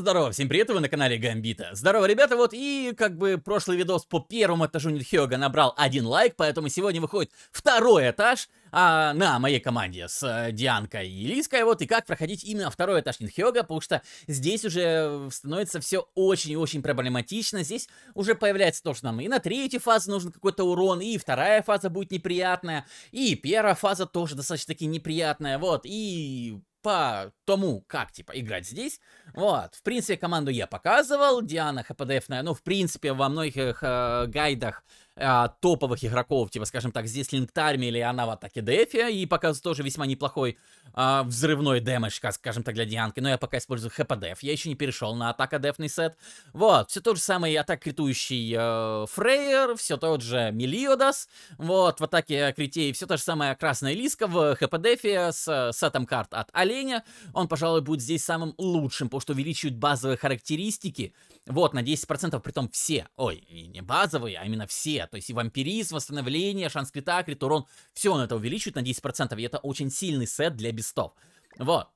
здорово, всем привет, вы на канале Гамбита. Здорово, ребята, вот и как бы прошлый видос по первому этажу Нидхёга набрал один лайк, поэтому сегодня выходит второй этаж а, на моей команде с а, Дианкой и Лиской, вот, и как проходить именно второй этаж Нинхёга, потому что здесь уже э, становится все очень и очень проблематично, здесь уже появляется то, что нам и на третью фазу нужен какой-то урон, и вторая фаза будет неприятная, и первая фаза тоже достаточно-таки неприятная, вот, и по тому, как, типа, играть здесь. Вот, в принципе, команду я показывал, Диана ХПДФная, ну, в принципе, во многих э, гайдах а, топовых игроков, типа, скажем так, здесь Линктарми или она в атаке Дефия, и показывает тоже весьма неплохой а, взрывной дэмэдж, скажем так, для Дианки, но я пока использую ХП Деф, я еще не перешел на атака Дефный сет. Вот, все тот же самый атак критующий э, Фрейер, все тот же Мелиодас, вот, в атаке критей все та же самая Красная Лиска в ХП Дефе с э, сетом карт от Оленя, он, пожалуй, будет здесь самым лучшим, потому что увеличивает базовые характеристики, вот, на 10%, притом все. Ой, не базовые, а именно все. То есть и вампиризм, восстановление, шанс крита, крит урон. Все он это увеличивает на 10%, и это очень сильный сет для бестов. Вот.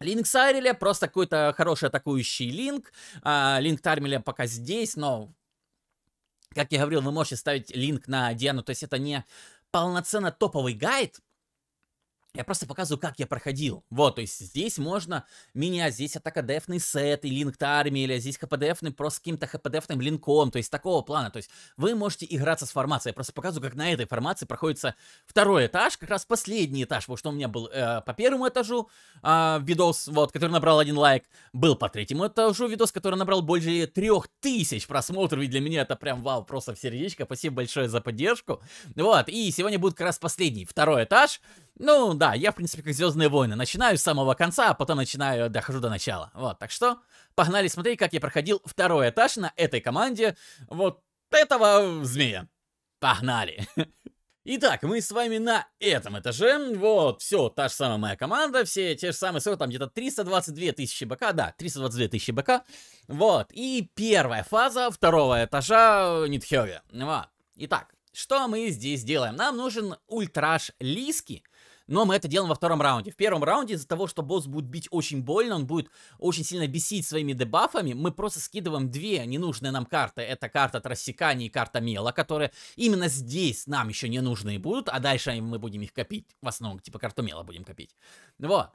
Линк Сайреля, просто какой-то хороший атакующий линк. А, линк Тармеля пока здесь, но... Как я говорил, вы можете ставить линк на Диану, то есть это не полноценно топовый гайд, я просто показываю, как я проходил. Вот, то есть здесь можно менять, здесь атака дефный сет и линк армии, или здесь хпдефный просто каким-то хпдефным линком, то есть такого плана. То есть вы можете играться с формацией. Я просто показываю, как на этой формации проходится второй этаж, как раз последний этаж, потому что у меня был э, по первому этажу э, видос, вот, который набрал один лайк, был по третьему этажу видос, который набрал больше трех тысяч просмотров, и для меня это прям вау, просто в сердечко. Спасибо большое за поддержку. Вот, и сегодня будет как раз последний, второй этаж, ну да, я в принципе как Звездные войны. Начинаю с самого конца, а потом начинаю, дохожу до начала. Вот, так что погнали смотреть, как я проходил второй этаж на этой команде вот этого змея. Погнали. Итак, мы с вами на этом этаже. Вот, все, та же самая моя команда, все те же самые сроки, там где-то 322 тысячи БК, да, 322 тысячи БК. Вот, и первая фаза второго этажа Нитхёве. Вот. Итак, что мы здесь делаем? Нам нужен ультраж Лиски, но мы это делаем во втором раунде. В первом раунде из-за того, что босс будет бить очень больно, он будет очень сильно бесить своими дебафами, мы просто скидываем две ненужные нам карты. Это карта от рассекания и карта мела, которые именно здесь нам еще не нужны будут, а дальше мы будем их копить. В основном, типа, карту мела будем копить. Вот.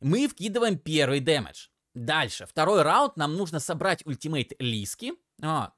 Мы вкидываем первый дэмэдж. Дальше. Второй раунд нам нужно собрать ультимейт Лиски. Вот.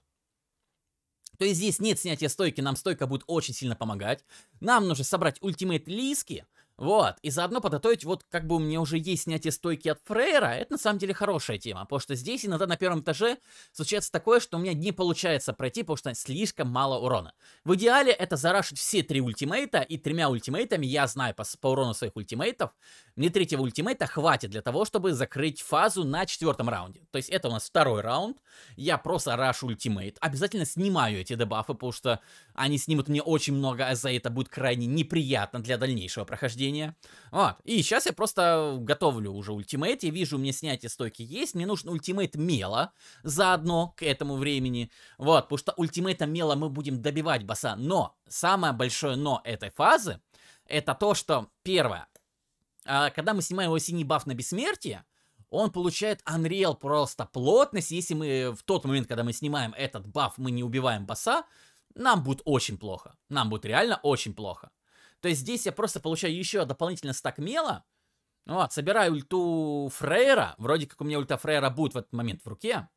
То есть здесь нет снятия стойки, нам стойка будет очень сильно помогать. Нам нужно собрать ультимейт Лиски, вот, и заодно подготовить, вот как бы у меня уже есть снятие стойки от фрейра, это на самом деле хорошая тема, потому что здесь иногда на первом этаже случается такое, что у меня не получается пройти, потому что слишком мало урона. В идеале это зарашить все три ультимейта, и тремя ультимейтами, я знаю по, по урону своих ультимейтов, мне третьего ультимейта хватит для того, чтобы закрыть фазу на четвертом раунде. То есть это у нас второй раунд, я просто рашу ультимейт, обязательно снимаю эти дебафы, потому что они снимут мне очень много, а за это будет крайне неприятно для дальнейшего прохождения. Вот. И сейчас я просто готовлю уже ультимейт. Я вижу, у меня снятие стойки есть. Мне нужен ультимейт Мела заодно к этому времени. Вот. Потому что ультимейтом Мела мы будем добивать босса. Но самое большое но этой фазы, это то, что, первое, а, когда мы снимаем его синий баф на бессмертие, он получает Unreal просто плотность. Если мы в тот момент, когда мы снимаем этот баф, мы не убиваем босса, нам будет очень плохо. Нам будет реально очень плохо. То есть здесь я просто получаю еще дополнительно стак мела. Вот, собираю ульту Фрейра. Вроде как у меня ульта Фрейра будет в этот момент в руке.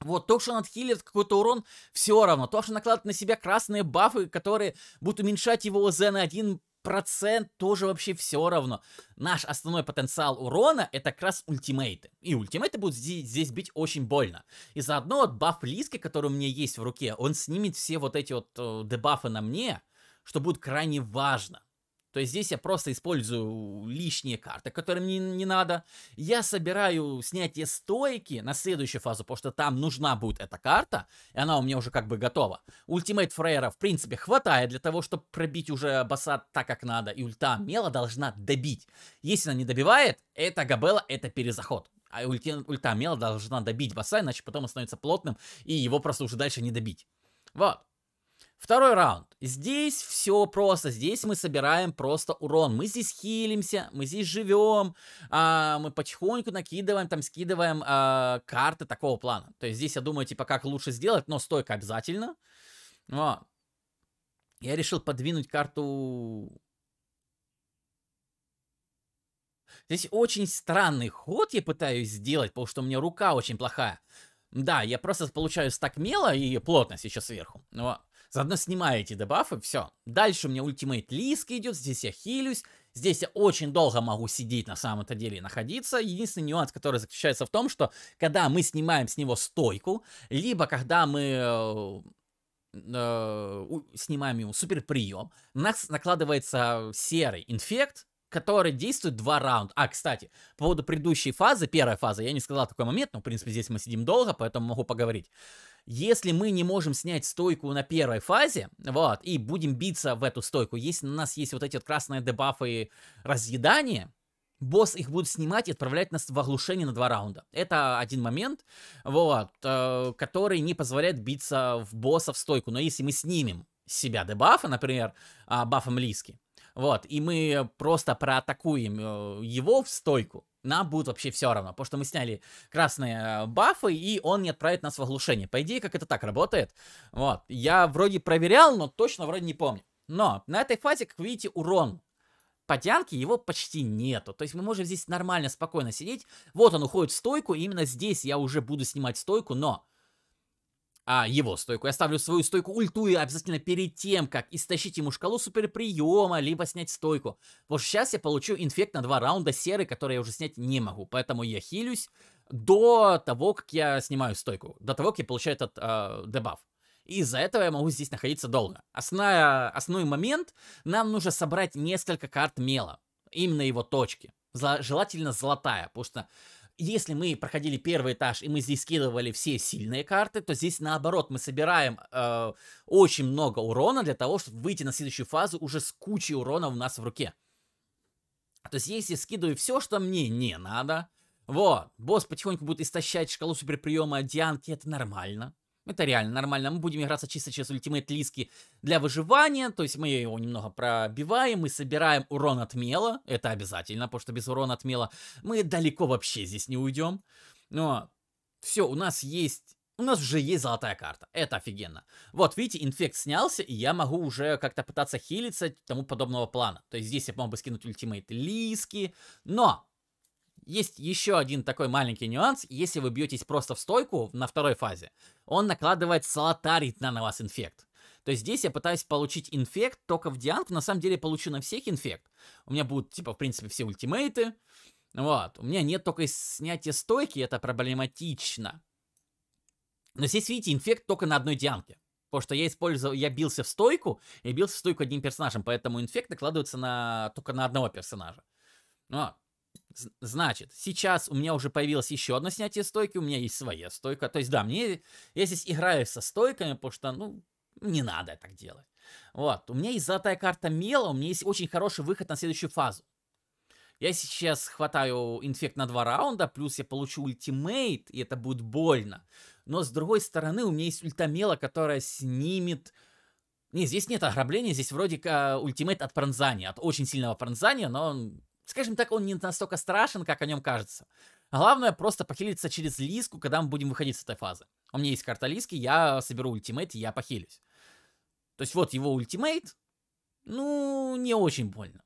Вот, то, что он отхилит какой-то урон, все равно. То, что накладывает на себя красные бафы, которые будут уменьшать его ОЗ на 1 процент тоже вообще все равно. Наш основной потенциал урона это как раз ультимейты. И ультимейты будут здесь, здесь бить очень больно. И заодно вот баф Лиски, который у меня есть в руке, он снимет все вот эти вот э, дебафы на мне, что будет крайне важно. То есть здесь я просто использую лишние карты, которые мне не надо. Я собираю снятие стойки на следующую фазу, потому что там нужна будет эта карта, и она у меня уже как бы готова. Ультимейт Фрейера, в принципе, хватает для того, чтобы пробить уже босса так, как надо, и ульта Мела должна добить. Если она не добивает, это Габела, это перезаход. А ульти, ульта Мела должна добить босса, иначе потом он становится плотным, и его просто уже дальше не добить. Вот. Второй раунд. Здесь все просто. Здесь мы собираем просто урон. Мы здесь хилимся, мы здесь живем, а, мы потихоньку накидываем, там скидываем а, карты такого плана. То есть здесь я думаю, типа, как лучше сделать, но стойка обязательно. Но я решил подвинуть карту... Здесь очень странный ход я пытаюсь сделать, потому что у меня рука очень плохая. Да, я просто получаю стак мела и плотность еще сверху. Вот. Заодно снимаете дебафы, все. Дальше у меня ультимейт Лиски идет, здесь я хилюсь. Здесь я очень долго могу сидеть на самом-то деле и находиться. Единственный нюанс, который заключается в том, что когда мы снимаем с него стойку, либо когда мы э, э снимаем ему суперприем, у нас накладывается серый инфект, который действует два раунда. А, кстати, по поводу предыдущей фазы, первая фаза, я не сказал такой момент, но, в принципе, здесь мы сидим долго, поэтому могу поговорить. Если мы не можем снять стойку на первой фазе, вот, и будем биться в эту стойку, если у нас есть вот эти вот красные дебафы разъедания, босс их будет снимать и отправлять нас в оглушение на два раунда. Это один момент, вот, э, который не позволяет биться в босса в стойку. Но если мы снимем себя дебафа, например, э, бафом Лиски, вот, и мы просто проатакуем э, его в стойку. Нам будет вообще все равно, потому что мы сняли красные э, бафы, и он не отправит нас в оглушение. По идее, как это так работает. Вот, я вроде проверял, но точно вроде не помню. Но на этой фазе, как вы видите, урон подянки его почти нету. То есть мы можем здесь нормально, спокойно сидеть. Вот он уходит в стойку, и именно здесь я уже буду снимать стойку, но а, его стойку. Я ставлю свою стойку ульту и обязательно перед тем, как истощить ему шкалу суперприема, либо снять стойку. Вот сейчас я получу инфект на два раунда серы, который я уже снять не могу. Поэтому я хилюсь до того, как я снимаю стойку. До того, как я получаю этот э, дебаф. И из-за этого я могу здесь находиться долго. Основная, основной момент, нам нужно собрать несколько карт мела. Именно его точки. Желательно золотая, потому что если мы проходили первый этаж и мы здесь скидывали все сильные карты, то здесь наоборот мы собираем э, очень много урона для того, чтобы выйти на следующую фазу уже с кучей урона у нас в руке. То есть если скидываю все, что мне не надо, вот, босс потихоньку будет истощать шкалу суперприема Дианки, это нормально. Это реально нормально. Мы будем играться чисто через ультимейт Лиски для выживания. То есть мы его немного пробиваем, мы собираем урон от мела. Это обязательно, потому что без урона от мела мы далеко вообще здесь не уйдем. Но все, у нас есть... У нас уже есть золотая карта. Это офигенно. Вот, видите, инфект снялся, и я могу уже как-то пытаться хилиться тому подобного плана. То есть здесь я мог бы скинуть ультимейт Лиски. Но есть еще один такой маленький нюанс. Если вы бьетесь просто в стойку на второй фазе, он накладывает салатарит на вас инфект. То есть здесь я пытаюсь получить инфект только в дианг, на самом деле получу на всех инфект. У меня будут, типа, в принципе, все ультимейты. Вот. У меня нет только снятия стойки, это проблематично. Но здесь, видите, инфект только на одной дианке. Потому что я использовал, я бился в стойку, и бился в стойку одним персонажем, поэтому инфект накладывается на, только на одного персонажа. Вот. Значит, сейчас у меня уже появилось еще одно снятие стойки, у меня есть своя стойка. То есть, да, мне, я здесь играю со стойками, потому что, ну, не надо так делать. Вот, у меня есть золотая карта мела, у меня есть очень хороший выход на следующую фазу. Я сейчас хватаю инфект на два раунда, плюс я получу ультимейт, и это будет больно. Но с другой стороны, у меня есть ультамела, которая снимет... Не, здесь нет ограбления, здесь вроде как ультимейт от пронзания, от очень сильного пронзания, но он Скажем так, он не настолько страшен, как о нем кажется. Главное просто похилиться через лиску, когда мы будем выходить с этой фазы. У меня есть карта лиски, я соберу ультимейт, и я похилюсь. То есть вот его ультимейт, ну, не очень больно.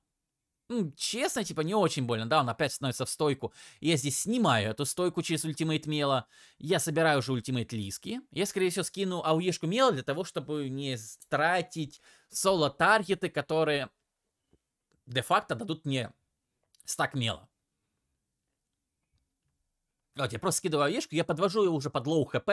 Ну, честно, типа, не очень больно. Да, он опять становится в стойку. Я здесь снимаю эту стойку через ультимейт мела. Я собираю уже ультимейт лиски. Я, скорее всего, скину ауешку мела для того, чтобы не тратить соло-таргеты, которые де-факто дадут мне стакмела. Вот, я просто скидываю вешку, я подвожу ее уже под лоу хп,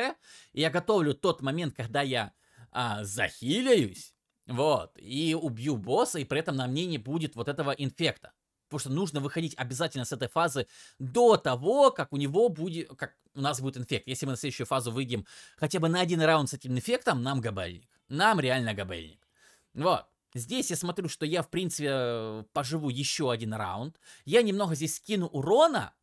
и я готовлю тот момент, когда я а, захиляюсь, вот, и убью босса, и при этом на мне не будет вот этого инфекта. Потому что нужно выходить обязательно с этой фазы до того, как у него будет, как у нас будет инфект. Если мы на следующую фазу выйдем хотя бы на один раунд с этим инфектом, нам габельник. Нам реально габельник. Вот. Здесь я смотрю, что я, в принципе, поживу еще один раунд. Я немного здесь скину урона,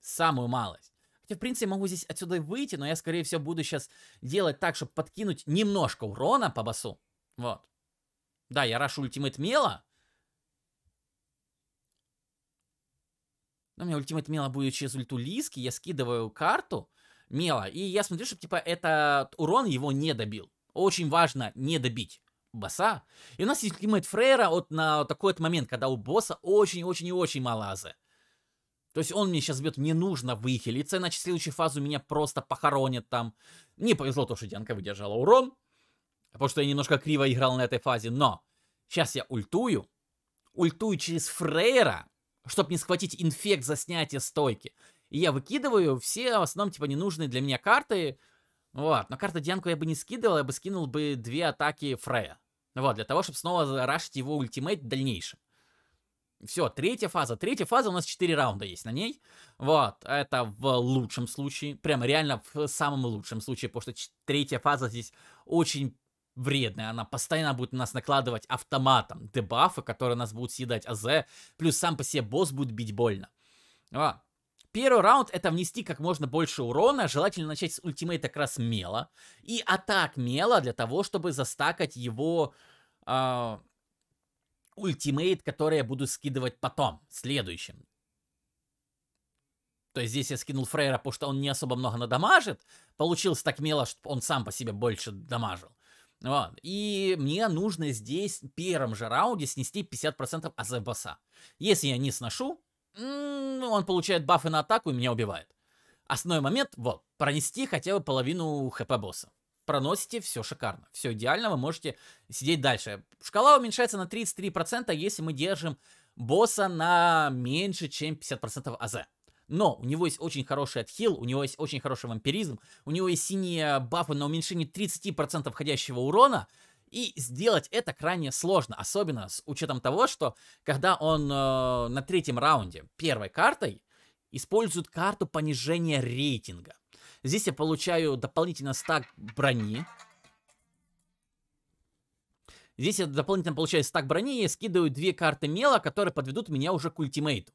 самую малость. Хотя, в принципе, могу здесь отсюда выйти, но я, скорее всего, буду сейчас делать так, чтобы подкинуть немножко урона по басу. Вот. Да, я рашу ультимейт мела. Но ну, у меня ультимейт мела будет через ульту Лиски. Я скидываю карту мела, и я смотрю, чтобы, типа, этот урон его не добил. Очень важно не добить босса. И у нас есть ультимейт Фрейра вот на такой вот момент, когда у босса очень-очень и очень мало АЗ. То есть он мне сейчас бьет, мне нужно выхилиться, иначе следующую фазу меня просто похоронят там. Мне повезло то, что Дианка выдержала урон, потому что я немножко криво играл на этой фазе, но сейчас я ультую, ультую через Фрейра, чтобы не схватить инфект за снятие стойки. И я выкидываю все, в основном, типа, ненужные для меня карты. Вот, но карта Дианку я бы не скидывал, я бы скинул бы две атаки Фрея. Вот, для того, чтобы снова зарашить его ультимейт в дальнейшем. Все, третья фаза. Третья фаза у нас 4 раунда есть на ней. Вот, это в лучшем случае. Прям реально в самом лучшем случае, потому что третья фаза здесь очень вредная. Она постоянно будет нас накладывать автоматом дебафы, которые нас будут съедать АЗ. Плюс сам по себе босс будет бить больно. Вот. Первый раунд это внести как можно больше урона, желательно начать с ультимейта как раз мела. И атак мела для того, чтобы застакать его э, ультимейт, который я буду скидывать потом, следующим. То есть здесь я скинул Фрейра, потому что он не особо много надамажит. Получилось так мело, что он сам по себе больше дамажил. Вот. И мне нужно здесь в первом же раунде снести 50% АЗ босса. Если я не сношу, ну, он получает бафы на атаку и меня убивает. Основной момент, вот, пронести хотя бы половину хп босса. Проносите, все шикарно, все идеально, вы можете сидеть дальше. Шкала уменьшается на 33%, если мы держим босса на меньше, чем 50% АЗ. Но у него есть очень хороший отхил, у него есть очень хороший вампиризм, у него есть синие бафы на уменьшение 30% входящего урона, и сделать это крайне сложно, особенно с учетом того, что когда он э, на третьем раунде первой картой использует карту понижения рейтинга. Здесь я получаю дополнительно стак брони. Здесь я дополнительно получаю стак брони и скидываю две карты мела, которые подведут меня уже к ультимейту.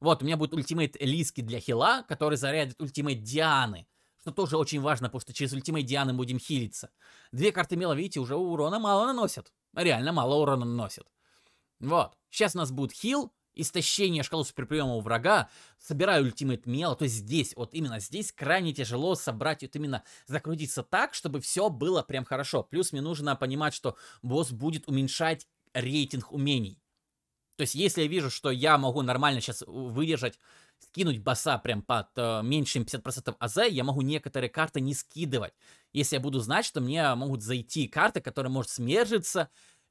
Вот, у меня будет ультимейт Лиски для хила, который зарядит ультимейт Дианы что тоже очень важно, потому что через ультимейт Дианы будем хилиться. Две карты Мела, видите, уже урона мало наносят. Реально мало урона наносят. Вот. Сейчас у нас будет хил, истощение шкалы суперприема у врага, собираю ультимейт мела, то есть здесь, вот именно здесь крайне тяжело собрать, вот именно закрутиться так, чтобы все было прям хорошо. Плюс мне нужно понимать, что босс будет уменьшать рейтинг умений. То есть, если я вижу, что я могу нормально сейчас выдержать скинуть баса прям под э, меньше 50% АЗ, я могу некоторые карты не скидывать. Если я буду знать, что мне могут зайти карты, которые может смержиться,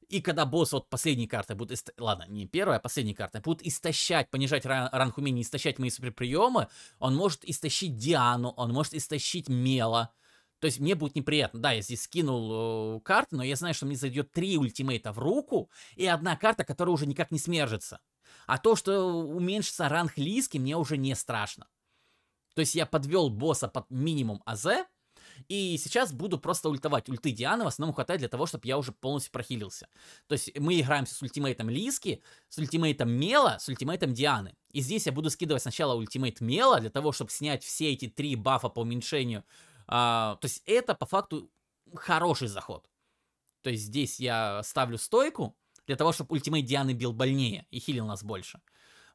и когда босс вот последней карты будет, ист... ладно, не первая, а последняя карта будет истощать, понижать ран... ранг умений, истощать мои суперприемы, он может истощить Диану, он может истощить Мела. То есть мне будет неприятно. Да, я здесь скинул э, карты, но я знаю, что мне зайдет три ультимейта в руку и одна карта, которая уже никак не смержится. А то, что уменьшится ранг Лиски, мне уже не страшно. То есть я подвел босса под минимум АЗ, и сейчас буду просто ультовать. Ульты Дианы в основном хватает для того, чтобы я уже полностью прохилился. То есть мы играемся с ультимейтом Лиски, с ультимейтом Мела, с ультимейтом Дианы. И здесь я буду скидывать сначала ультимейт Мела, для того, чтобы снять все эти три бафа по уменьшению. А, то есть это по факту хороший заход. То есть здесь я ставлю стойку, для того, чтобы ультимейт Дианы бил больнее и хилил нас больше.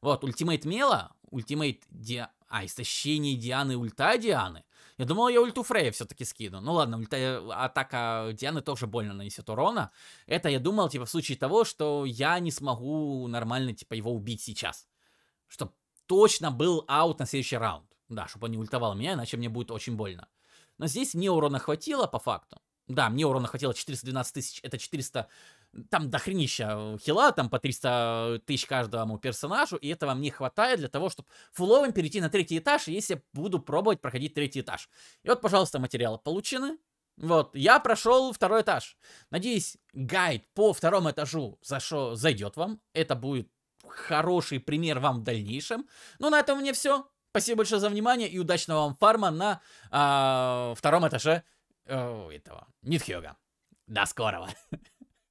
Вот, ультимейт Мела, ультимейт Дианы... А, истощение Дианы, ульта Дианы. Я думал, я ульту Фрея все-таки скину. Ну ладно, ульта, э, атака Дианы тоже больно нанесет урона. Это я думал, типа, в случае того, что я не смогу нормально, типа, его убить сейчас. Чтобы точно был аут на следующий раунд. Да, чтобы он не ультовал меня, иначе мне будет очень больно. Но здесь мне урона хватило, по факту. Да, мне урона хватило 412 тысяч, это 400 там дохренища э, хила, там по 300 э, тысяч каждому персонажу, и этого мне хватает для того, чтобы фуловым перейти на третий этаж, если буду пробовать проходить третий этаж. И вот, пожалуйста, материалы получены. Вот, я прошел второй этаж. Надеюсь, гайд по второму этажу зашо, зайдет вам. Это будет хороший пример вам в дальнейшем. Ну, на этом у меня все. Спасибо большое за внимание и удачного вам фарма на э, втором этаже э, этого Нитхёга. До скорого!